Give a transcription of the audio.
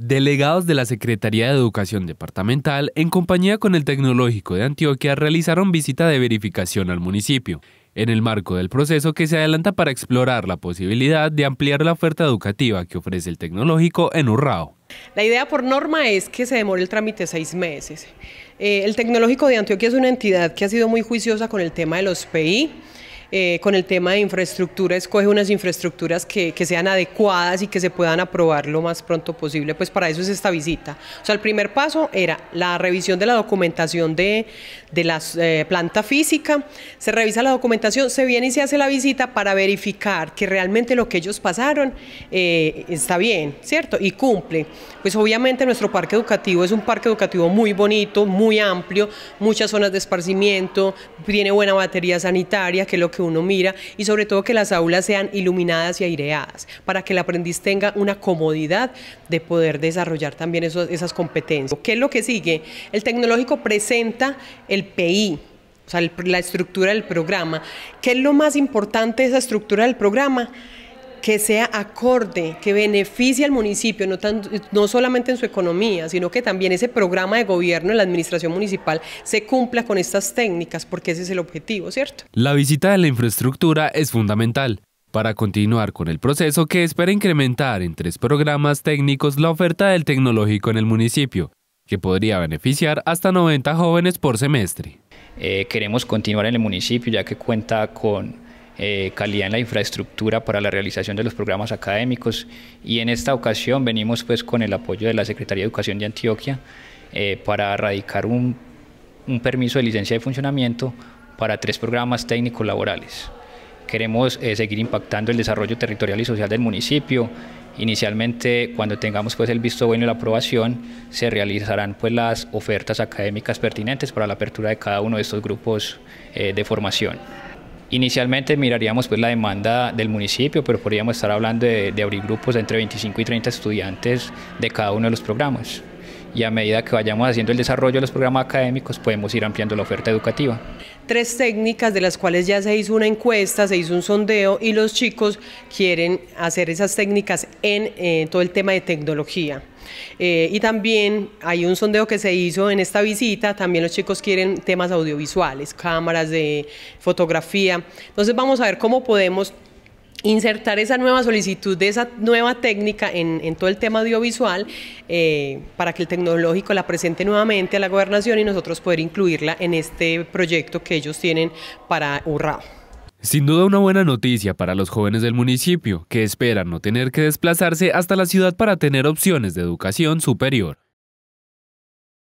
Delegados de la Secretaría de Educación Departamental, en compañía con el Tecnológico de Antioquia, realizaron visita de verificación al municipio, en el marco del proceso que se adelanta para explorar la posibilidad de ampliar la oferta educativa que ofrece el Tecnológico en Urrao. La idea por norma es que se demore el trámite seis meses. Eh, el Tecnológico de Antioquia es una entidad que ha sido muy juiciosa con el tema de los PI. Eh, con el tema de infraestructura, escoge unas infraestructuras que, que, sean adecuadas y que se puedan aprobar lo más pronto posible, pues para eso es esta visita. O sea, el primer paso era la revisión de la documentación de, de la eh, planta física, se revisa la documentación, se viene y se hace la visita para verificar que realmente lo que ellos pasaron eh, está bien, ¿cierto? Y cumple. Pues obviamente nuestro parque educativo es un parque educativo muy bonito, muy amplio, muchas zonas de esparcimiento, tiene buena batería sanitaria, que es lo que que uno mira y sobre todo que las aulas sean iluminadas y aireadas para que el aprendiz tenga una comodidad de poder desarrollar también esas competencias. ¿Qué es lo que sigue? El tecnológico presenta el PI, o sea, la estructura del programa. ¿Qué es lo más importante de esa estructura del programa? que sea acorde, que beneficie al municipio, no, tan, no solamente en su economía, sino que también ese programa de gobierno en la administración municipal se cumpla con estas técnicas, porque ese es el objetivo, ¿cierto? La visita de la infraestructura es fundamental para continuar con el proceso que espera incrementar en tres programas técnicos la oferta del tecnológico en el municipio, que podría beneficiar hasta 90 jóvenes por semestre. Eh, queremos continuar en el municipio ya que cuenta con eh, calidad en la infraestructura para la realización de los programas académicos y en esta ocasión venimos pues con el apoyo de la Secretaría de Educación de Antioquia eh, para radicar un, permiso de licencia de funcionamiento para tres programas técnicos laborales. Queremos eh, seguir impactando el desarrollo territorial y social del municipio. Inicialmente, cuando tengamos pues el visto bueno y la aprobación, se realizarán pues las ofertas académicas pertinentes para la apertura de cada uno de estos grupos de formación. Inicialmente miraríamos pues la demanda del municipio, pero podríamos estar hablando de, abrir grupos entre 25 y 30 estudiantes de cada uno de los programas y a medida que vayamos haciendo el desarrollo de los programas académicos podemos ir ampliando la oferta educativa. Tres técnicas de las cuales ya se hizo una encuesta, se hizo un sondeo y los chicos quieren hacer esas técnicas en eh, todo el tema de tecnología. Eh, y también hay un sondeo que se hizo en esta visita, también los chicos quieren temas audiovisuales, cámaras de fotografía. Entonces vamos a ver cómo podemos insertar esa nueva solicitud de esa nueva técnica en, todo el tema audiovisual eh, para que el tecnológico la presente nuevamente a la gobernación y nosotros poder incluirla en este proyecto que ellos tienen para Urrao. Sin duda una buena noticia para los jóvenes del municipio, que esperan no tener que desplazarse hasta la ciudad para tener opciones de educación superior.